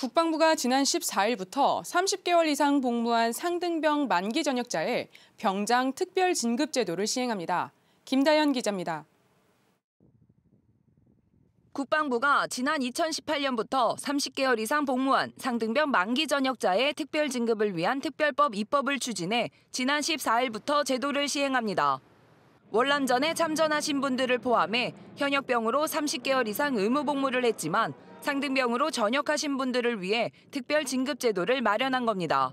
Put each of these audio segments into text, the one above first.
국방부가 지난 14일부터 30개월 이상 복무한 상등병 만기 전역자의 병장 특별 진급 제도를 시행합니다. 김다연 기자입니다. 국방부가 지난 2018년부터 30개월 이상 복무한 상등병 만기 전역자의 특별 진급을 위한 특별법 입법을 추진해 지난 14일부터 제도를 시행합니다. 월남전에 참전하신 분들을 포함해 현역병으로 30개월 이상 의무 복무를 했지만 상등병으로 전역하신 분들을 위해 특별 진급 제도를 마련한 겁니다.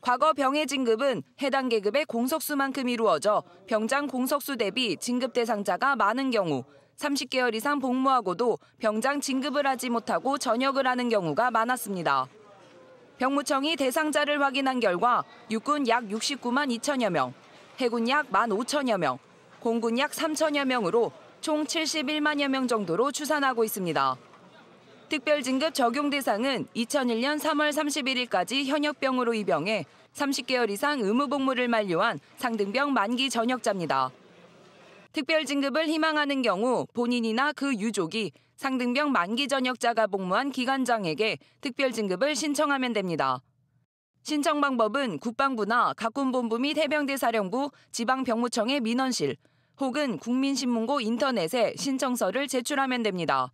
과거 병의 진급은 해당 계급의 공석수만큼 이루어져 병장 공석수 대비 진급 대상자가 많은 경우 30개월 이상 복무하고도 병장 진급을 하지 못하고 전역을 하는 경우가 많았습니다. 병무청이 대상자를 확인한 결과 육군 약 69만 2천여 명, 해군 약 1만 5천여 명, 공군 약 3천여 명으로 총 71만여 명 정도로 추산하고 있습니다. 특별진급 적용 대상은 2001년 3월 31일까지 현역병으로 입영해 30개월 이상 의무복무를 만료한 상등병 만기 전역자입니다. 특별진급을 희망하는 경우 본인이나 그 유족이 상등병 만기 전역자가 복무한 기관장에게 특별진급을 신청하면 됩니다. 신청 방법은 국방부나 각군본부 및 해병대사령부, 지방병무청의 민원실 혹은 국민신문고 인터넷에 신청서를 제출하면 됩니다.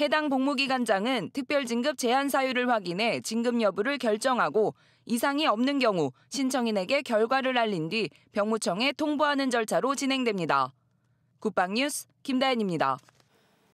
해당 복무기관장은 특별진급 제한 사유를 확인해 진급 여부를 결정하고 이상이 없는 경우 신청인에게 결과를 알린 뒤 병무청에 통보하는 절차로 진행됩니다. 국방뉴스 김다현입니다.